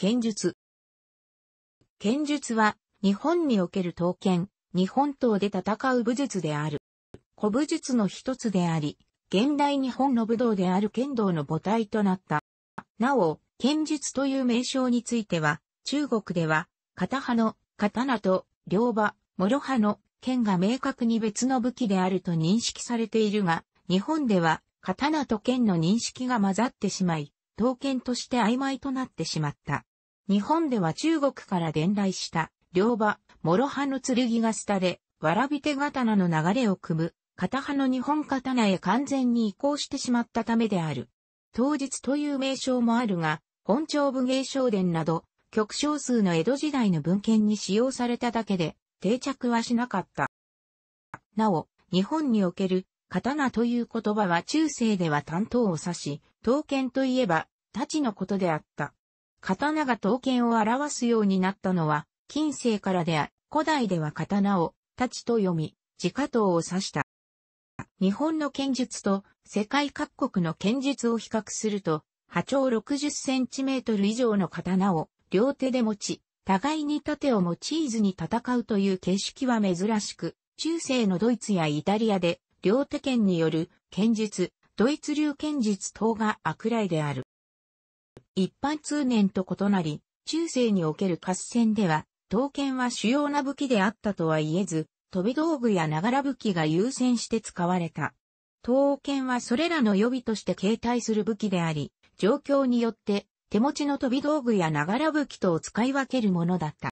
剣術。剣術は、日本における刀剣、日本刀で戦う武術である。古武術の一つであり、現代日本の武道である剣道の母体となった。なお、剣術という名称については、中国では、片派の刀と両刃、諸刃の剣が明確に別の武器であると認識されているが、日本では、刀と剣の認識が混ざってしまい、刀剣として曖昧となってしまった。日本では中国から伝来した、両刃、諸刃の剣がわら蕨手刀の流れを汲む、片刃の日本刀へ完全に移行してしまったためである。当日という名称もあるが、本朝武芸商伝など、極少数の江戸時代の文献に使用されただけで、定着はしなかった。なお、日本における、刀という言葉は中世では担当を指し、刀剣といえば、太刀のことであった。刀が刀剣を表すようになったのは、近世からであり、古代では刀を、太刀と読み、自家刀を指した。日本の剣術と世界各国の剣術を比較すると、波長60センチメートル以上の刀を両手で持ち、互いに盾を用いずに戦うという形式は珍しく、中世のドイツやイタリアで両手剣による剣術、ドイツ流剣術等が悪来である。一般通年と異なり、中世における合戦では、刀剣は主要な武器であったとは言えず、飛び道具やながら武器が優先して使われた。刀剣はそれらの予備として携帯する武器であり、状況によって手持ちの飛び道具やながら武器とを使い分けるものだった。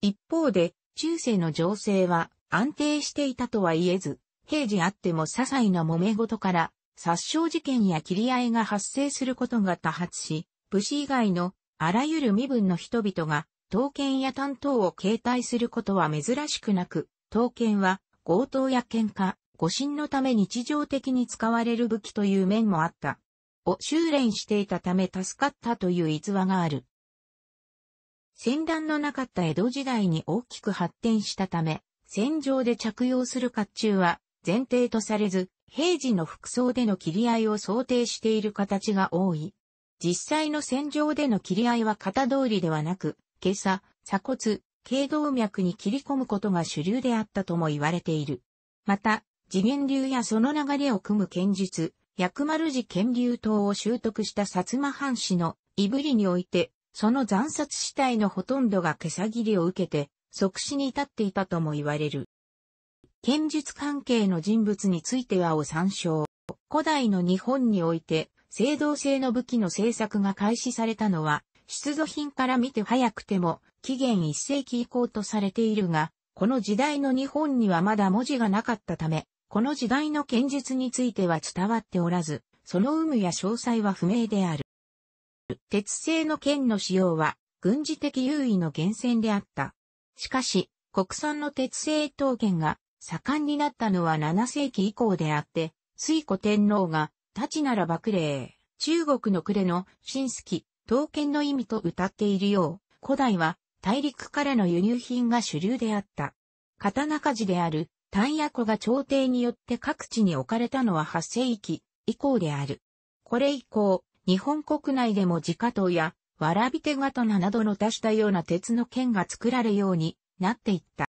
一方で、中世の情勢は安定していたとは言えず、平時あっても些細な揉め事から殺傷事件や切り合いが発生することが多発し、武士以外のあらゆる身分の人々が、刀剣や担当を携帯することは珍しくなく、刀剣は強盗や喧嘩、護身のため日常的に使われる武器という面もあった。を修練していたため助かったという逸話がある。戦乱のなかった江戸時代に大きく発展したため、戦場で着用する甲冑は前提とされず、平時の服装での切り合いを想定している形が多い。実際の戦場での切り合いは型通りではなく、今朝、鎖骨、頸動脈に切り込むことが主流であったとも言われている。また、次元流やその流れを組む剣術、薬丸寺剣流刀を習得した薩摩藩士のいぶりにおいて、その残殺死体のほとんどが毛さ切りを受けて、即死に至っていたとも言われる。剣術関係の人物についてはを参照。古代の日本において、青銅製の武器の製作が開始されたのは、出土品から見て早くても、紀元一世紀以降とされているが、この時代の日本にはまだ文字がなかったため、この時代の剣術については伝わっておらず、その有無や詳細は不明である。鉄製の剣の使用は、軍事的優位の源泉であった。しかし、国産の鉄製刀剣が盛んになったのは7世紀以降であって、水古天皇が、立ちなら爆霊、中国の暮れの、新月、刀剣の意味と歌っているよう、古代は、大陸からの輸入品が主流であった。刀鍛冶である、丹野湖が朝廷によって各地に置かれたのは8世紀以降である。これ以降、日本国内でも自家刀や、わらび手刀などの出したような鉄の剣が作られるようになっていった。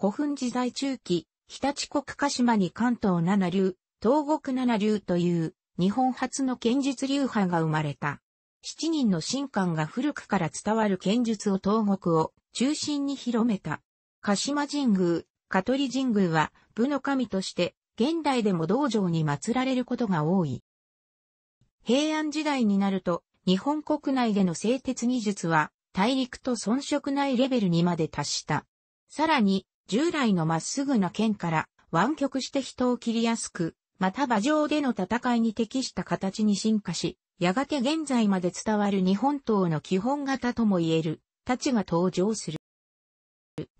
古墳時代中期、日立国鹿島に関東七流、東国七流という日本初の剣術流派が生まれた。七人の神官が古くから伝わる剣術を東国を中心に広めた。鹿島神宮、香取神宮は武の神として現代でも道場に祀られることが多い。平安時代になると日本国内での製鉄技術は大陸と遜色ないレベルにまで達した。さらに従来のまっすぐな剣から湾曲して人を切りやすく、また馬上での戦いに適した形に進化し、やがて現在まで伝わる日本刀の基本型とも言える、太刀が登場する。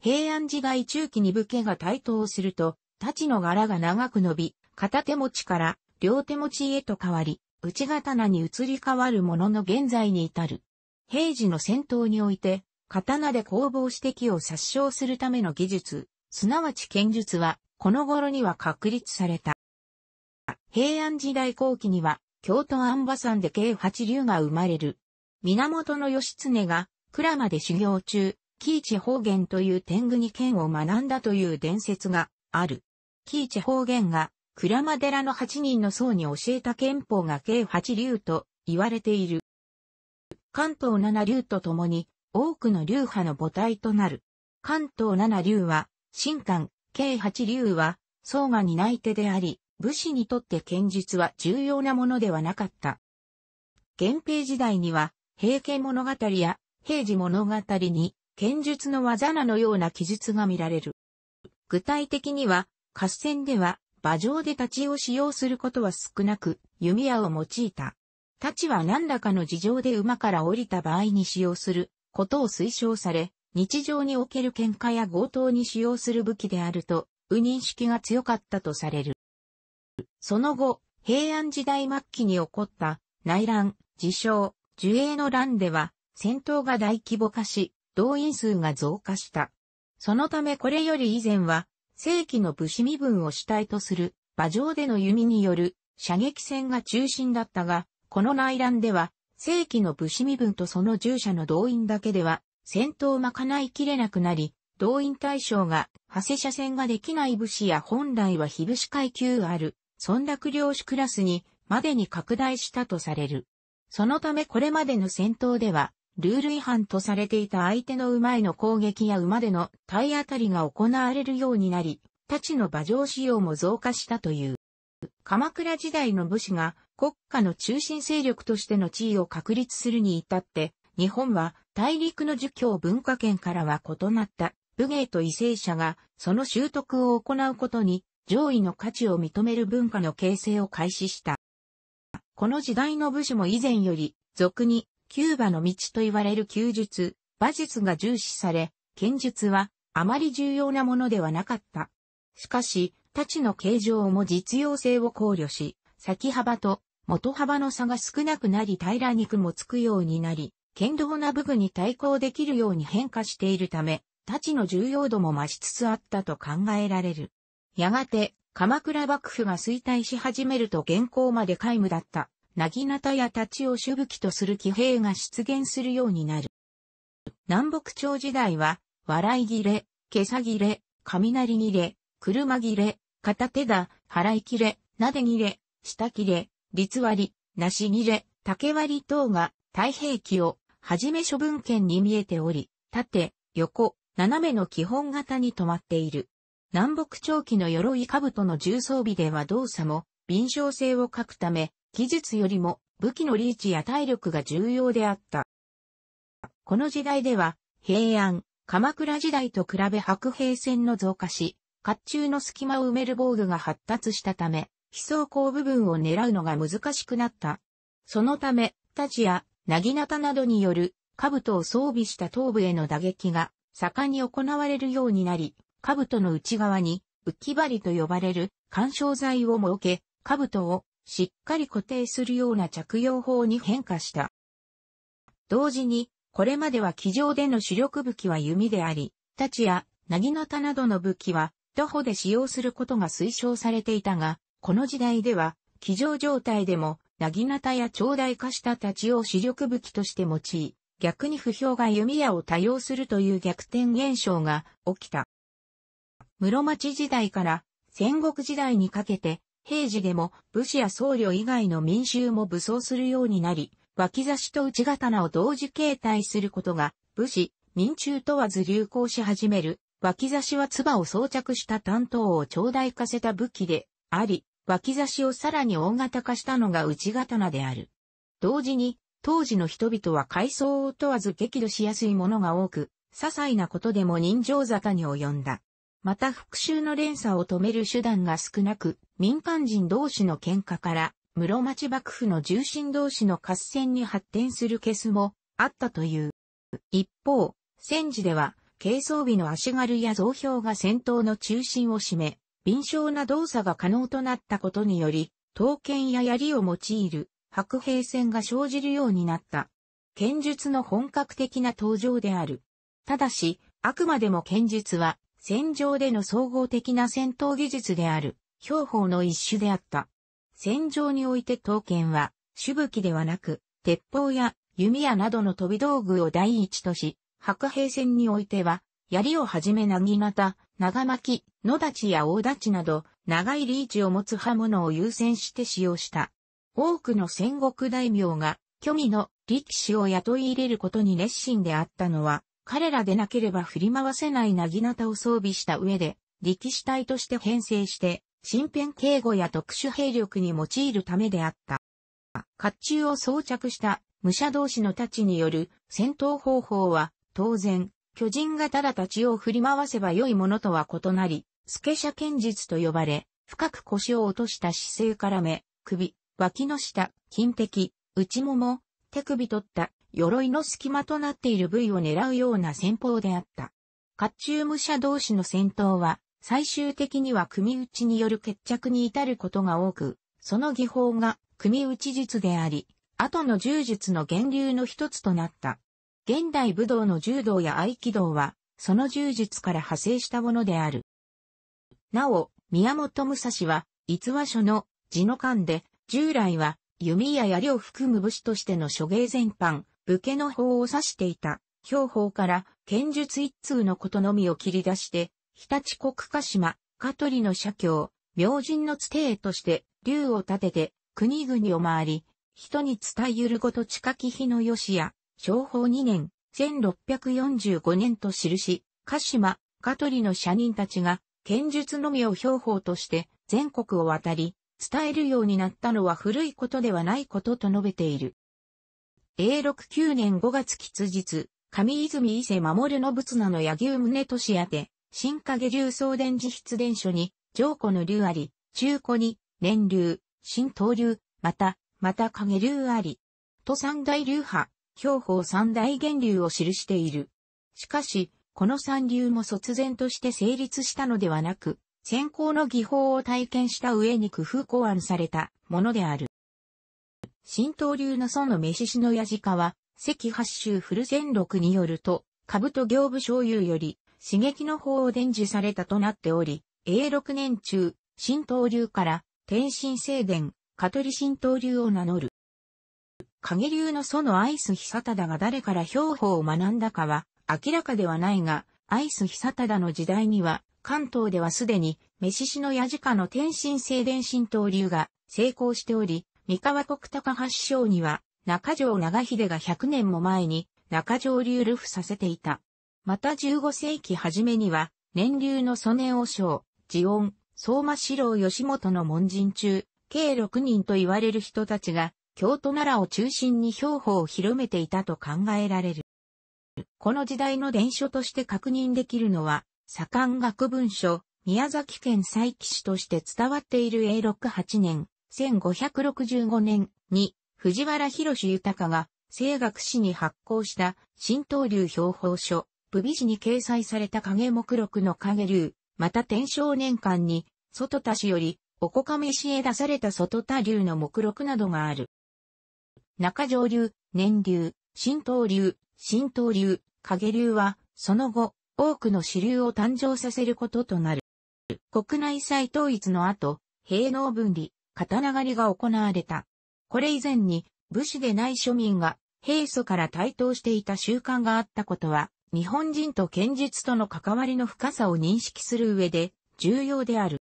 平安時代中期に武家が台頭すると、太刀の柄が長く伸び、片手持ちから両手持ちへと変わり、内刀に移り変わるものの現在に至る。平時の戦闘において、刀で攻防指摘を殺傷するための技術、すなわち剣術は、この頃には確立された。平安時代後期には、京都安波山で計八流が生まれる。源義経が、鞍馬で修行中、紀一方言という天狗に剣を学んだという伝説がある。紀一方言が、鞍馬寺の八人の僧に教えた憲法が計八流と言われている。関東七流と共に、多くの流派の母体となる。関東七流は、新官、計八流は、総が担い手であり、武士にとって剣術は重要なものではなかった。源平時代には、平家物語や平時物語に、剣術の技なのような記述が見られる。具体的には、合戦では、馬上で太刀を使用することは少なく、弓矢を用いた。太刀は何らかの事情で馬から降りた場合に使用することを推奨され、日常における喧嘩や強盗に使用する武器であると、認識が強かったとされる。その後、平安時代末期に起こった内乱、自称、樹影の乱では、戦闘が大規模化し、動員数が増加した。そのためこれより以前は、正規の武士身分を主体とする、馬上での弓による射撃戦が中心だったが、この内乱では、正規の武士身分とその従者の動員だけでは、戦闘を賄いきれなくなり、動員対象が、派生車線ができない武士や本来は非武士階級ある、村落領主クラスに、までに拡大したとされる。そのためこれまでの戦闘では、ルール違反とされていた相手の馬への攻撃や馬での体当たりが行われるようになり、太刀の馬上使用も増加したという。鎌倉時代の武士が国家の中心勢力としての地位を確立するに至って、日本は大陸の儒教文化圏からは異なった武芸と為政者がその習得を行うことに上位の価値を認める文化の形成を開始した。この時代の武士も以前より俗にキューバの道と言われる休術、馬術が重視され、剣術はあまり重要なものではなかった。しかし、太刀の形状も実用性を考慮し、先幅と元幅の差が少なくなり平らにもつくようになり、剣道な武具に対抗できるように変化しているため、太刀の重要度も増しつつあったと考えられる。やがて、鎌倉幕府が衰退し始めると現行まで皆無だった、薙刀や太刀を主武器とする騎兵が出現するようになる。南北朝時代は、笑い切れ、袈裟切れ、雷切れ、車切れ、片手だ、払い切れ、なで切れ、下切れ、律割、なし切れ、竹割等が太平記をはじめ処分圏に見えており、縦、横、斜めの基本型に止まっている。南北長期の鎧兜の重装備では動作も、敏捷性を欠くため、技術よりも武器のリーチや体力が重要であった。この時代では、平安、鎌倉時代と比べ白兵戦の増加し、甲冑の隙間を埋める防具が発達したため、飛走口部分を狙うのが難しくなった。そのため、タジや、なぎなたなどによる、兜を装備した頭部への打撃が、盛んに行われるようになり、兜の内側に、浮き針と呼ばれる、干渉剤を設け、兜を、しっかり固定するような着用法に変化した。同時に、これまでは機上での主力武器は弓であり、太刀や、なぎなたなどの武器は、徒歩で使用することが推奨されていたが、この時代では、気乗状態でも、なぎなたや長大化した太刀を主力武器として用い、逆に不評が弓矢を多用するという逆転現象が起きた。室町時代から戦国時代にかけて、平時でも武士や僧侶以外の民衆も武装するようになり、脇差しと内刀を同時形態することが、武士、民衆問わず流行し始める、脇差しは唾を装着した担当を長大化せた武器であり、脇差しをさらに大型化したのが内刀である。同時に、当時の人々は階層を問わず激怒しやすいものが多く、些細なことでも人情沙汰に及んだ。また復讐の連鎖を止める手段が少なく、民間人同士の喧嘩から、室町幕府の重臣同士の合戦に発展するケースもあったという。一方、戦時では、軽装備の足軽や増兵が戦闘の中心を占め、敏捷な動作が可能となったことにより、刀剣や槍を用いる白兵戦が生じるようになった。剣術の本格的な登場である。ただし、あくまでも剣術は戦場での総合的な戦闘技術である、兵法の一種であった。戦場において刀剣は、主武器ではなく、鉄砲や弓矢などの飛び道具を第一とし、白兵戦においては、槍をはじめなぎなた、長巻き、野立や大立など、長いリーチを持つ刃物を優先して使用した。多くの戦国大名が、虚偽の力士を雇い入れることに熱心であったのは、彼らでなければ振り回せない薙刀を装備した上で、力士隊として編成して、身辺警護や特殊兵力に用いるためであった。甲冑を装着した武者同士の太刀による戦闘方法は、当然、巨人がただ立ちを振り回せば良いものとは異なり、スケシャ剣術と呼ばれ、深く腰を落とした姿勢から目、首、脇の下、金敵、内もも、手首取った、鎧の隙間となっている部位を狙うような戦法であった。甲冑武者同士の戦闘は、最終的には組打ちによる決着に至ることが多く、その技法が組打ち術であり、後の柔術の源流の一つとなった。現代武道の柔道や合気道は、その柔術から派生したものである。なお、宮本武蔵は、逸話書の字の間で、従来は弓や槍を含む武士としての諸芸全般、武家の法を指していた、兵法から剣術一通のことのみを切り出して、日立国鹿島、香取の社協、明神のつてとして、竜を立てて、国々を回り、人に伝えゆるごと近き日のよしや、商法2年、1645年と記し、鹿島、香取の社人たちが、剣術のみを標法として全国を渡り、伝えるようになったのは古いことではないことと述べている。永禄9年5月吉日、上泉伊勢守の仏名の柳生宗年宛て、新影流送電自筆伝書に、上古の流あり、中古に、年流、新東流、また、また影流あり、と三大流派、標法三大源流を記している。しかし、この三流も卒然として成立したのではなく、先行の技法を体験した上に工夫考案されたものである。新東流の孫の飯シの矢鹿は、赤八州古戦録によると、株と行部醤油より、刺激の方を伝授されたとなっており、永6年中、新東流から、天神聖殿、香取新東流を名乗る。影流の祖のアイス久忠が誰から標法を学んだかは明らかではないが、アイス久忠の時代には、関東ではすでに、メシシのヤジカの天津聖伝神道流が成功しており、三河国高橋省には、中条長秀が100年も前に、中条流流布させていた。また15世紀初めには、年流の曽根王将、ジオン、相馬四郎吉本の門人中、計6人と言われる人たちが、京都奈良を中心に標法を広めていたと考えられる。この時代の伝書として確認できるのは、左官学文書、宮崎県佐伯市として伝わっている永禄8年、1565年に、藤原博豊が、清学史に発行した、新東流標法書、武備市に掲載された影目録の影流、また天正年間に、外田氏より、おこかめ氏へ出された外田流の目録などがある。中上流、年流、新東流、新東流、影流は、その後、多くの支流を誕生させることとなる。国内再統一の後、平能分離、刀流りが行われた。これ以前に、武士でない庶民が、平素から対等していた習慣があったことは、日本人と剣術との関わりの深さを認識する上で、重要である。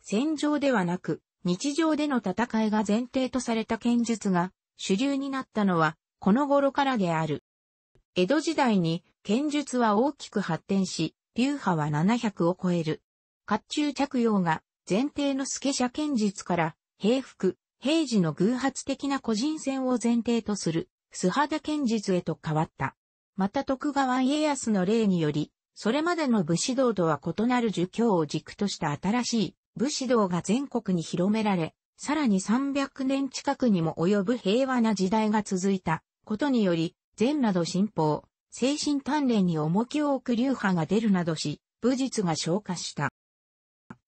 戦場ではなく、日常での戦いが前提とされた剣術が主流になったのはこの頃からである。江戸時代に剣術は大きく発展し、流派は700を超える。甲冑着用が前提の助者剣術から平服、平時の偶発的な個人戦を前提とする素肌剣術へと変わった。また徳川家康の例により、それまでの武士道とは異なる儒教を軸とした新しい武士道が全国に広められ、さらに300年近くにも及ぶ平和な時代が続いたことにより、禅など信仰、精神鍛錬に重きを置く流派が出るなどし、武術が昇華した。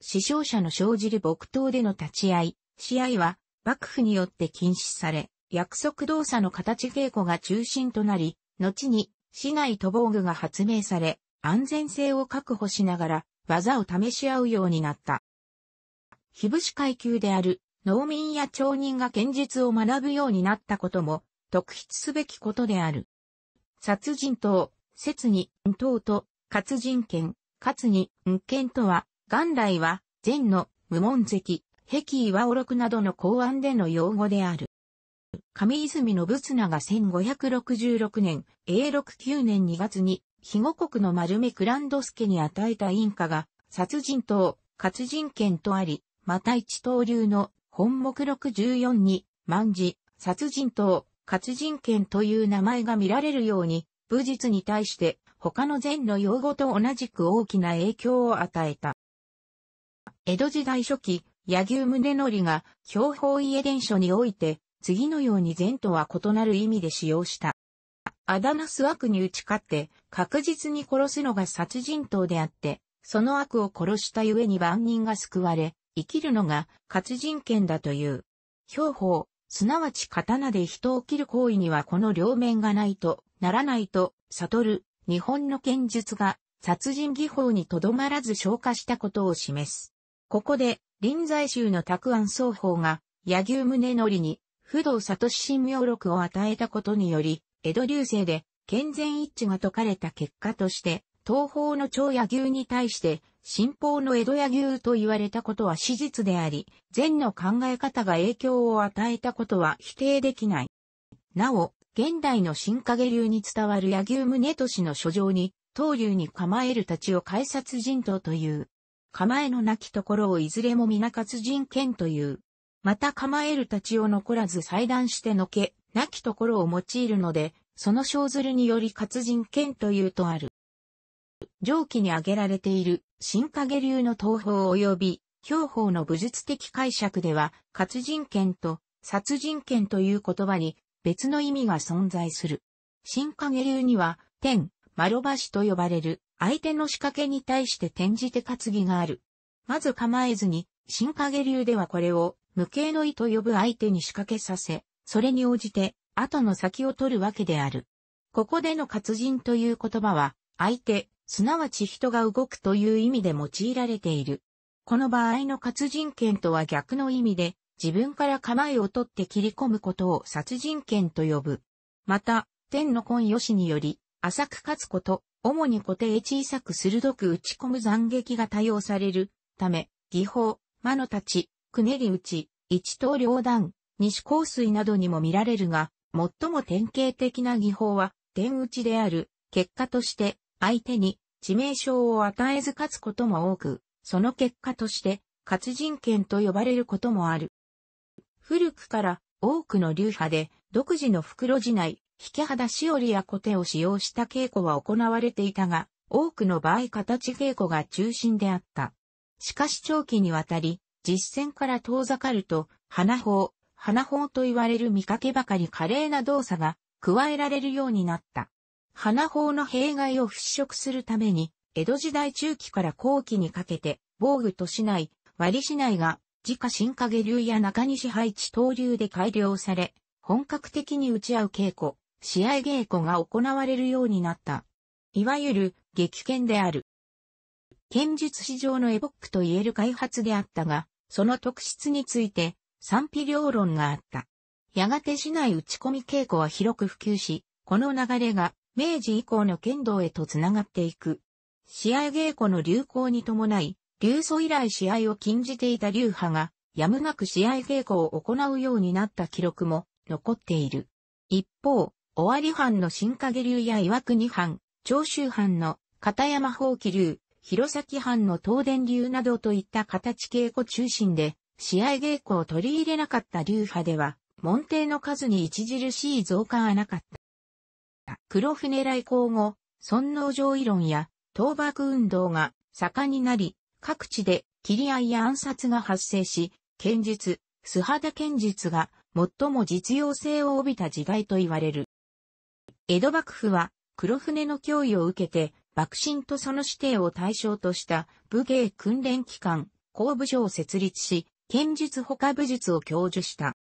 死傷者の生じる木刀での立ち合い、試合は幕府によって禁止され、約束動作の形稽古が中心となり、後に市内徒防具が発明され、安全性を確保しながら技を試し合うようになった。非武士階級である農民や町人が剣術を学ぶようになったことも、特筆すべきことである。殺人等、説に、等と、活人権、活に、剣とは、元来は、善の、無門跡、壁岩おろくなどの公安での用語である。上泉信綱が1566年、永禄9年2月に、肥後国の丸目クランドスケに与えた印家が、殺人等、活人権とあり、また一刀流の本目録14に、万事、殺人刀、活人権という名前が見られるように、武術に対して他の禅の用語と同じく大きな影響を与えた。江戸時代初期、柳生宗則が標法家伝書において、次のように禅とは異なる意味で使用した。あだなす悪に打ち勝って、確実に殺すのが殺人刀であって、その悪を殺したゆえに万人が救われ、生きるのが活人権だという。兵法、すなわち刀で人を切る行為にはこの両面がないとならないと悟る日本の剣術が殺人技法にとどまらず消化したことを示す。ここで臨済宗の拓安双方が柳生宗則に不動悟神妙録を与えたことにより江戸流星で健全一致が解かれた結果として東方の長野牛に対して、新方の江戸野牛と言われたことは史実であり、禅の考え方が影響を与えたことは否定できない。なお、現代の新影流に伝わる野牛宗市の書状に、東流に構えるたちを改札人とという。構えのなきところをいずれも皆活人剣という。また構える立ちを残らず裁断してのけ、なきところを用いるので、その生ずるにより活人権というとある。上記に挙げられている新影流の東方及び兵法の武術的解釈では、活人剣と殺人剣という言葉に別の意味が存在する。新影流には、天、丸橋と呼ばれる相手の仕掛けに対して転じて担ぎがある。まず構えずに、新影流ではこれを無形の意と呼ぶ相手に仕掛けさせ、それに応じて後の先を取るわけである。ここでの活人という言葉は、相手、すなわち人が動くという意味で用いられている。この場合の活人権とは逆の意味で、自分から構えを取って切り込むことを殺人権と呼ぶ。また、天の根よしにより、浅く勝つこと、主に固定小さく鋭く打ち込む斬撃が多用されるため、技法、魔の立ち、くねり打ち、一刀両断、西香水などにも見られるが、最も典型的な技法は、天打ちである、結果として、相手に致命傷を与えず勝つことも多く、その結果として活人権と呼ばれることもある。古くから多くの流派で独自の袋地内、引け肌しおりやコテを使用した稽古は行われていたが、多くの場合形稽古が中心であった。しかし長期にわたり、実践から遠ざかると、花法、花法と言われる見かけばかり華麗な動作が加えられるようになった。花法の弊害を払拭するために、江戸時代中期から後期にかけて、防具と市内、割市内が、自家新影流や中西配置東流で改良され、本格的に打ち合う稽古、試合稽古が行われるようになった。いわゆる、激剣である。剣術史上のエボックと言える開発であったが、その特質について、賛否両論があった。やがて市内打ち込み稽古は広く普及し、この流れが明治以降の剣道へと繋がっていく。試合稽古の流行に伴い、流祖以来試合を禁じていた流派が、やむなく試合稽古を行うようになった記録も残っている。一方、尾張藩の新影流や岩国藩、長州藩の片山放棄流、弘前藩の東電流などといった形稽古中心で、試合稽古を取り入れなかった流派では、門弟の数に著しい増加はなかった。黒船来航後、尊王攘夷論や、倒幕運動が盛んになり、各地で、切り合いや暗殺が発生し、剣術、素肌剣術が、最も実用性を帯びた時代と言われる。江戸幕府は、黒船の脅威を受けて、幕臣とその指定を対象とした武芸訓練機関、公部所を設立し、剣術他武術を教授した。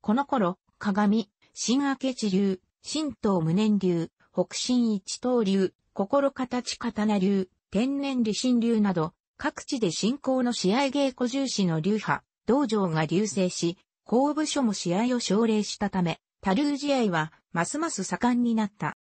この頃、鏡、新明治流、神道無念流、北進一刀流、心形刀流、天然理心流など、各地で信仰の試合稽古重視の流派、道場が流星し、公部署も試合を奨励したため、多流試合は、ますます盛んになった。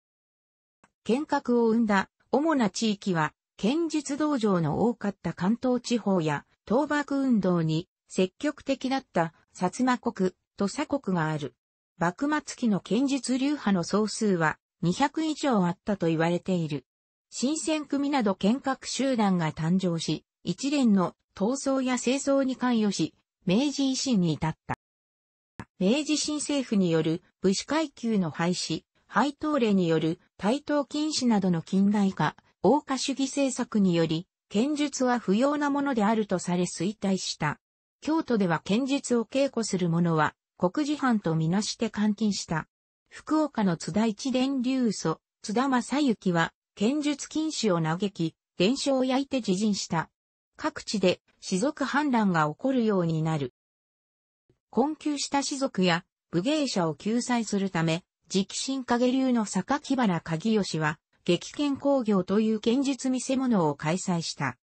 剣閣を生んだ、主な地域は、剣術道場の多かった関東地方や、倒幕運動に積極的だった薩摩国、土佐国がある。幕末期の剣術流派の総数は200以上あったと言われている。新選組など剣閣集団が誕生し、一連の闘争や清掃に関与し、明治維新に至った。明治新政府による武士階級の廃止、配当令による対等禁止などの近代化、王家主義政策により、剣術は不要なものであるとされ衰退した。京都では剣術を稽古する者は国事犯とみなして監禁した。福岡の津田一伝流祖、津田正幸は、剣術禁止を嘆き、伝承を焼いて自陣した。各地で、士族反乱が起こるようになる。困窮した士族や、武芸者を救済するため、直進影流の坂木原鍵義は、激剣工業という剣術見せ物を開催した。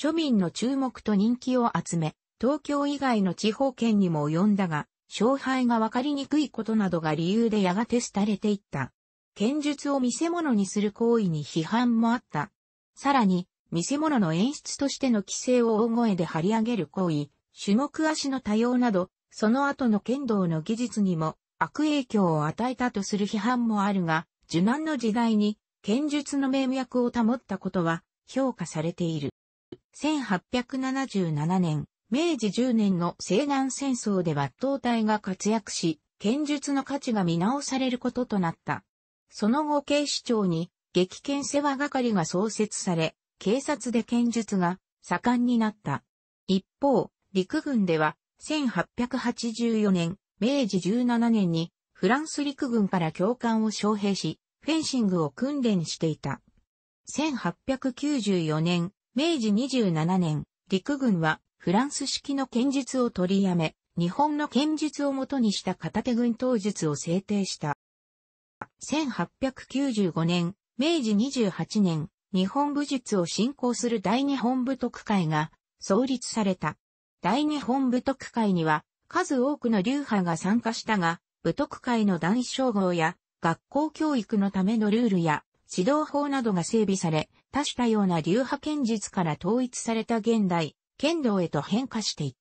庶民の注目と人気を集め、東京以外の地方圏にも及んだが、勝敗がわかりにくいことなどが理由でやがて廃れていった。剣術を見せ物にする行為に批判もあった。さらに、見せ物の演出としての規制を大声で張り上げる行為、種目足の多様など、その後の剣道の技術にも悪影響を与えたとする批判もあるが、受難の時代に剣術の名脈を保ったことは評価されている。1877年、明治10年の西南戦争で抜刀隊が活躍し、剣術の価値が見直されることとなった。その後警視庁に激剣世話係が創設され、警察で剣術が盛んになった。一方、陸軍では1884年、明治17年にフランス陸軍から教官を招聘し、フェンシングを訓練していた。1894年、明治27年、陸軍はフランス式の剣術を取りやめ、日本の剣術をもとにした片手軍刀術を制定した。1895年、明治28年、日本武術を振興する大日本武徳会が創立された。大日本武徳会には数多くの流派が参加したが、武徳会の男子称号や学校教育のためのルールや指導法などが整備され、多種多様な流派剣術から統一された現代、剣道へと変化していっ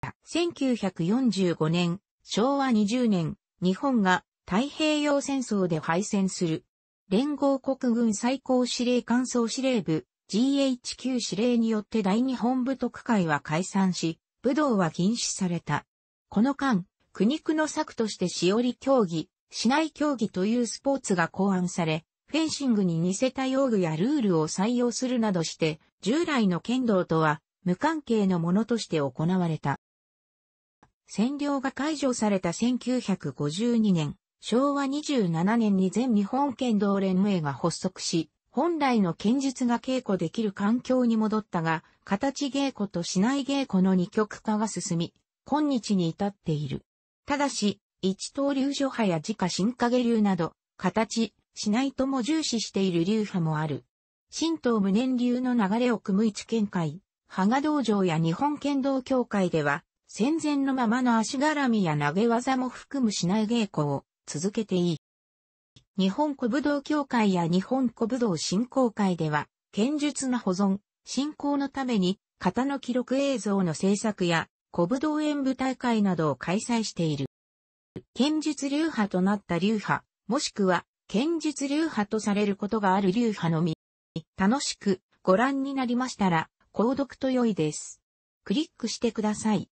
た。1945年、昭和20年、日本が太平洋戦争で敗戦する。連合国軍最高司令官総司令部 GHQ 司令によって大日本部特会は解散し、武道は禁止された。この間、苦肉の策としてしおり競技、市内競技というスポーツが考案され、フェンシングに似せた用具やルールを採用するなどして、従来の剣道とは無関係のものとして行われた。占領が解除された1952年、昭和27年に全日本剣道連盟が発足し、本来の剣術が稽古できる環境に戻ったが、形稽古と市内稽古の二極化が進み、今日に至っている。ただし、一刀流諸派や自家新影流など、形、市内とも重視している流派もある。神道無念流の流れを組む一見会、羽賀道場や日本剣道協会では、戦前のままの足絡みや投げ技も含むしない稽古を続けていい。日本古武道協会や日本古武道振興会では、剣術の保存、振興のために、型の記録映像の制作や、古武道演舞大会などを開催している。剣術流派となった流派、もしくは、剣術流派とされることがある流派のみ、楽しくご覧になりましたら、購読と良いです。クリックしてください。